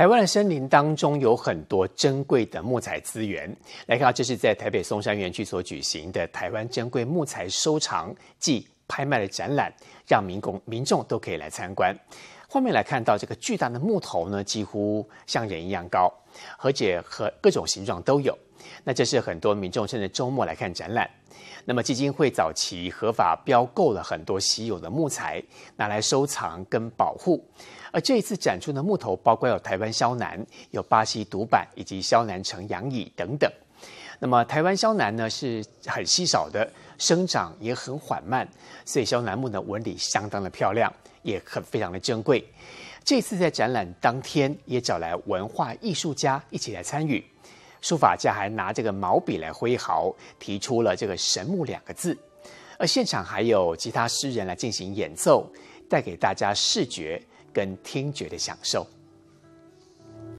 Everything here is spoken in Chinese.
台湾的森林当中有很多珍贵的木材资源。来看到，这是在台北松山园区所举行的台湾珍贵木材收藏暨拍卖的展览，让民工民众都可以来参观。画面来看到这个巨大的木头呢，几乎像人一样高，而且和各种形状都有。那这是很多民众趁着周末来看展览。那么基金会早期合法标购了很多稀有的木材，拿来收藏跟保护。而这一次展出的木头，包括有台湾萧楠、有巴西独板以及萧楠城阳椅等等。那么台湾萧楠呢是很稀少的，生长也很缓慢，所以萧楠木呢纹理相当的漂亮，也很非常的珍贵。这次在展览当天也找来文化艺术家一起来参与。书法家还拿这个毛笔来挥毫，提出了这个“神木”两个字，而现场还有其他诗人来进行演奏，带给大家视觉跟听觉的享受。